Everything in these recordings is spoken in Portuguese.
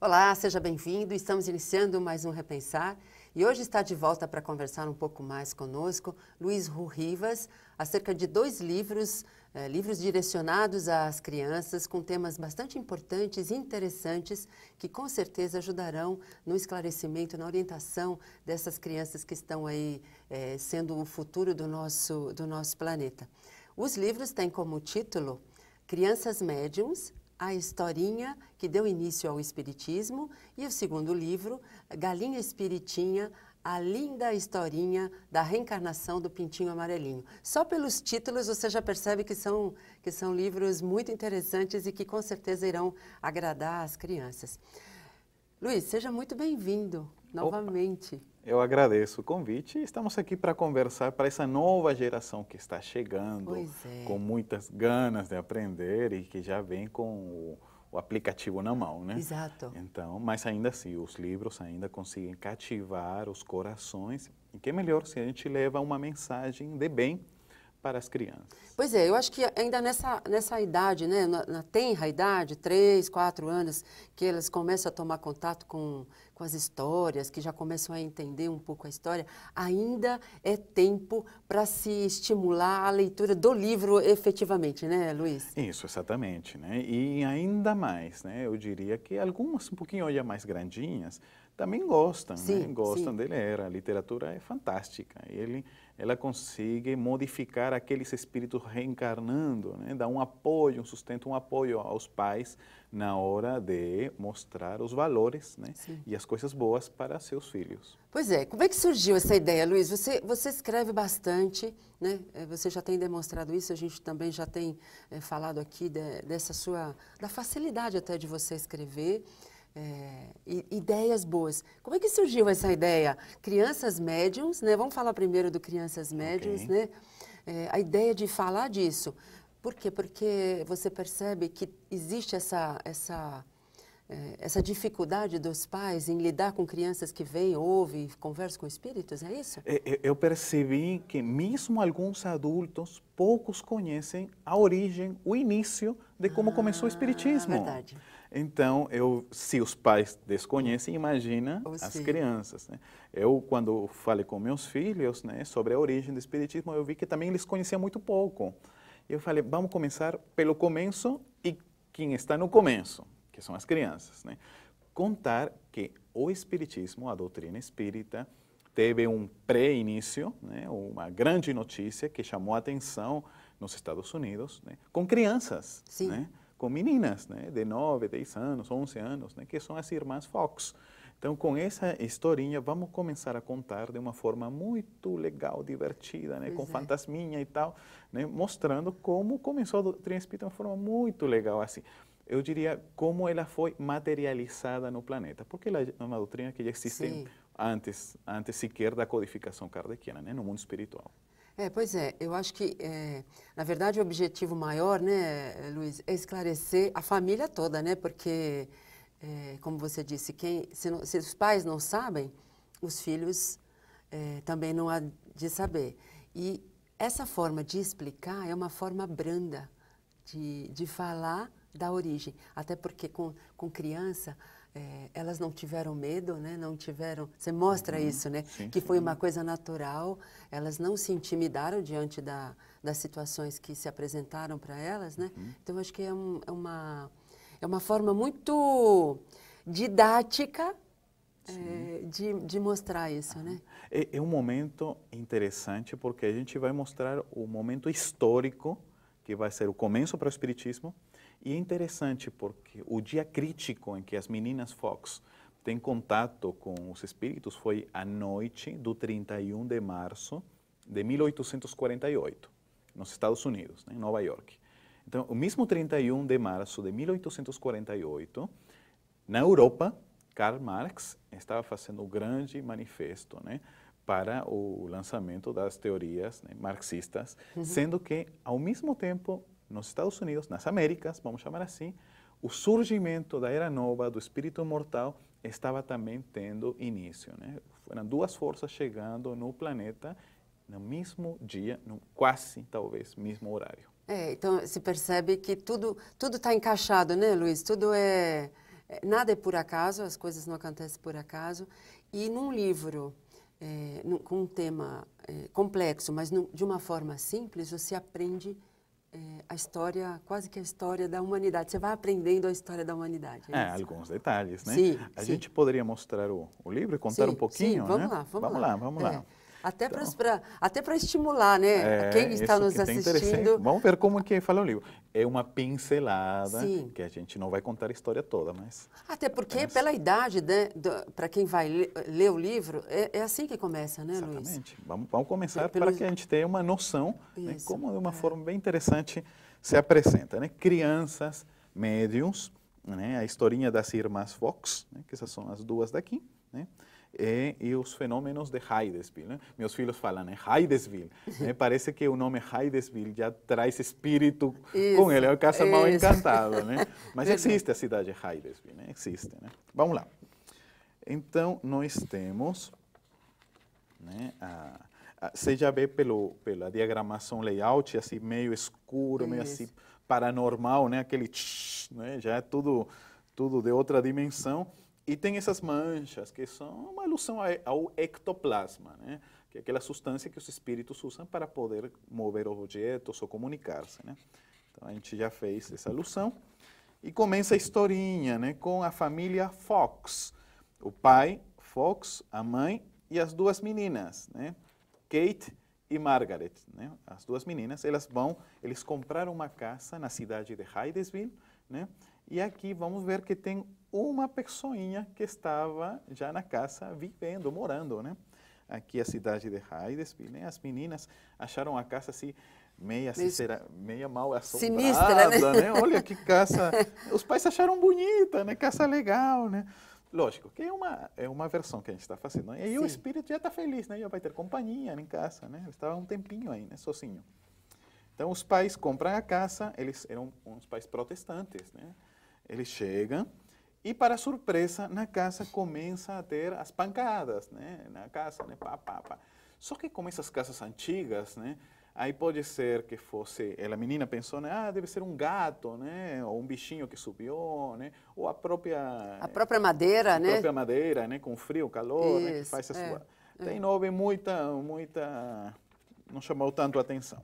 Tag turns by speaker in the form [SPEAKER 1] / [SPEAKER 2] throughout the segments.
[SPEAKER 1] Olá, seja bem-vindo. Estamos iniciando mais um Repensar e hoje está de volta para conversar um pouco mais conosco Luiz Ru Rivas acerca de dois livros, eh, livros direcionados às crianças com temas bastante importantes e interessantes que com certeza ajudarão no esclarecimento, na orientação dessas crianças que estão aí eh, sendo o futuro do nosso, do nosso planeta. Os livros têm como título Crianças Médiums, a Historinha, que deu início ao Espiritismo, e o segundo livro, Galinha Espiritinha, a linda historinha da reencarnação do Pintinho Amarelinho. Só pelos títulos você já percebe que são, que são livros muito interessantes e que com certeza irão agradar as crianças. Luiz, seja muito bem-vindo novamente. Opa,
[SPEAKER 2] eu agradeço o convite e estamos aqui para conversar para essa nova geração que está chegando, é. com muitas ganas de aprender e que já vem com o, o aplicativo na mão, né? Exato. Então, mas ainda assim, os livros ainda conseguem cativar os corações e que é melhor se a gente leva uma mensagem de bem para as crianças?
[SPEAKER 1] Pois é, eu acho que ainda nessa, nessa idade, né, na, na tenra idade, 3, 4 anos, que elas começam a tomar contato com, com as histórias, que já começam a entender um pouco a história, ainda é tempo para se estimular a leitura do livro efetivamente, né, Luiz?
[SPEAKER 2] Isso, exatamente, né? E ainda mais, né, eu diria que algumas um pouquinho olha mais grandinhas, também gostam, né? sim, né? gostam sim. dele. Era. A literatura é fantástica. Ele, ela consegue modificar aqueles espíritos reencarnando, né? dá um apoio, um sustento, um apoio aos pais na hora de mostrar os valores né? e as coisas boas para seus filhos.
[SPEAKER 1] Pois é, como é que surgiu essa ideia, Luiz? Você, você escreve bastante, né? É, você já tem demonstrado isso, a gente também já tem é, falado aqui de, dessa sua, da facilidade até de você escrever. É, ideias boas. Como é que surgiu essa ideia? Crianças médiums, né? Vamos falar primeiro do crianças médiums, okay. né? É, a ideia de falar disso. Por quê? Porque você percebe que existe essa, essa, é, essa dificuldade dos pais em lidar com crianças que vêm, ouvem, conversam com espíritos, é isso?
[SPEAKER 2] É, é, eu percebi que mesmo alguns adultos, poucos conhecem a origem, o início de como ah, começou o ah, espiritismo. Verdade. Então, eu, se os pais desconhecem, imagina as crianças. Né? Eu, quando falei com meus filhos né, sobre a origem do Espiritismo, eu vi que também eles conheciam muito pouco. Eu falei, vamos começar pelo começo e quem está no começo, que são as crianças. Né? Contar que o Espiritismo, a doutrina espírita, teve um pré-início, né, uma grande notícia que chamou a atenção nos Estados Unidos, né, com crianças. Sim. Né? com meninas, né, de 9, 10 anos, 11 anos, né, que são as irmãs Fox. Então, com essa historinha, vamos começar a contar de uma forma muito legal, divertida, né? com é. fantasminha e tal, né? mostrando como começou a Trinspir de uma forma muito legal, assim. Eu diria como ela foi materializada no planeta, porque ela é uma doutrina que já existe Sim. antes, antes sequer da codificação kardeciana, né? no mundo espiritual.
[SPEAKER 1] É, pois é, eu acho que, é, na verdade, o objetivo maior, né, Luiz, é esclarecer a família toda, né, porque, é, como você disse, quem, se, não, se, os pais não sabem, os filhos é, também não há de saber. E essa forma de explicar é uma forma branda de, de falar da origem, até porque com, com criança é, elas não tiveram medo, né? Não tiveram. Você mostra uhum, isso, né? Sim, que foi sim. uma coisa natural. Elas não se intimidaram diante da, das situações que se apresentaram para elas, né? Uhum. Então acho que é, um, é, uma é uma forma muito didática é, de, de mostrar isso, uhum. né? Ah.
[SPEAKER 2] É, é um momento interessante porque a gente vai mostrar o momento histórico que vai ser o começo para o espiritismo e é interessante porque o dia crítico em que as meninas Fox têm contato com os espíritos foi a noite do 31 de março de 1848, nos Estados Unidos, né, em Nova York. Então, o mesmo 31 de março de 1848, na Europa, Karl Marx estava fazendo o um grande manifesto né, para o lançamento das teorias né, marxistas, uhum. sendo que, ao mesmo tempo, nos Estados Unidos, nas Américas, vamos chamar assim, o surgimento da era nova, do espírito imortal, estava também tendo início. Né? Foram duas forças chegando no planeta no mesmo dia, no quase, talvez, mesmo horário.
[SPEAKER 1] É, então se percebe que tudo tudo está encaixado, né, Luiz? Tudo é, é nada é por acaso, as coisas não acontecem por acaso. E num livro é, num, com um tema é, complexo, mas num, de uma forma simples, você aprende é, a história, quase que a história da humanidade. Você vai aprendendo a história da humanidade. É, é
[SPEAKER 2] alguns detalhes, né? Sim, a sim. gente poderia mostrar o, o livro e contar sim, um pouquinho, sim, vamos né? Lá, vamos, vamos lá. lá, vamos lá. É.
[SPEAKER 1] Até então, para estimular, né? É, Quem está nos que é assistindo. Vamos
[SPEAKER 2] ver como que fala o livro. É uma pincelada, Sim. que a gente não vai contar a história toda, mas...
[SPEAKER 1] Até porque, apenas... pela idade, né, para quem vai ler, o livro, é, é, assim que começa, né, Exatamente. Luiz? Exatamente.
[SPEAKER 2] Vamos, vamos, começar pelo... para que a gente tenha uma noção de né, como, de uma é. forma bem interessante, se apresenta. Né? Crianças, médiums, né? a historinha das irmãs Fox, né? que essas são as duas daqui, né? é, e é os fenômenos de Hydesville. Né? Meus filhos falam, né? Hydesville. Né? Parece que o nome Hydesville já traz espírito isso, com ele, é o caça mal encantado. Né? Mas existe a cidade de Hydesville, né? existe. Né? Vamos lá. Então, nós temos... Né, a, a, você já vê pelo, pela diagramação layout, assim, meio escuro, meio assim, isso. assim, paranormal, né? Aquele né? já é tudo, tudo de outra dimensão. E tem essas manchas, que são uma alusão ao ectoplasma, né? que é aquela substância que os espíritos usam para poder mover objetos ou comunicar-se. Né? Então a gente já fez essa alusão. E começa a historinha né? com a família Fox. O pai, Fox, a mãe e as duas meninas, né? Kate e Margaret. Né? As duas meninas, elas vão, eles compraram uma casa na cidade de Hydesville, né? E aqui vamos ver que tem uma pessoinha que estava já na casa vivendo, morando, né? Aqui a cidade de Haidersville, né? As meninas acharam a casa assim, meia, será meia mal assombrada, Sinistra, né? né? Olha que casa, os pais acharam bonita, né? Casa legal, né? Lógico, que é uma, é uma versão que a gente está fazendo. Né? E aí o espírito já está feliz, né? Já vai ter companhia em casa, né? Ele estava um tempinho aí, né? Sozinho. Então os pais compram a casa, eles eram uns pais protestantes, né? Eles chegam, e para surpresa, na casa começa a ter as pancadas, né? Na casa, né? Pá, pá, pá. Só que como essas casas antigas, né? Aí pode ser que fosse, a menina pensou, né? Ah, deve ser um gato, né? Ou um bichinho que subiu, né? Ou a própria... A própria
[SPEAKER 1] madeira, a né? A própria
[SPEAKER 2] madeira, né? Com frio, calor, Isso, né? Que faz a é, sua... é. não houve muita, muita... Não chamou tanto a atenção.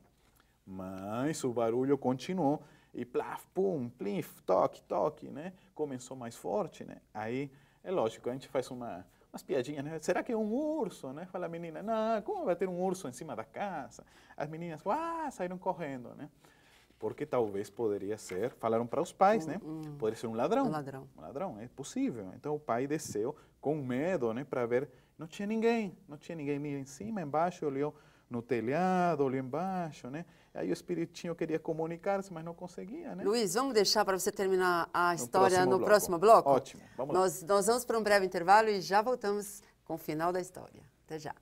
[SPEAKER 2] Mas o barulho continuou e plaf, pum, plinf, toque, toque, né? Começou mais forte, né? Aí, é lógico, a gente faz uma, umas piadinhas, né? Será que é um urso, né? Fala a menina, não, como vai ter um urso em cima da casa? As meninas, ah, saíram correndo, né? Porque talvez poderia ser, falaram para os pais, um, né? Um, Poderia ser um ladrão. Um ladrão. Um ladrão, é possível. Então o pai desceu com medo, né? Para ver, não tinha ninguém, não tinha ninguém. Mira em cima, embaixo, olhou no telhado, olhou embaixo, né? Aí o Espiritinho queria comunicar-se, mas não conseguia, né?
[SPEAKER 1] Luiz, vamos deixar para você terminar a no história próximo no bloco. próximo
[SPEAKER 2] bloco? Ótimo, vamos nós, lá. Nós vamos
[SPEAKER 1] para um breve intervalo e já voltamos com o final da história. Até já.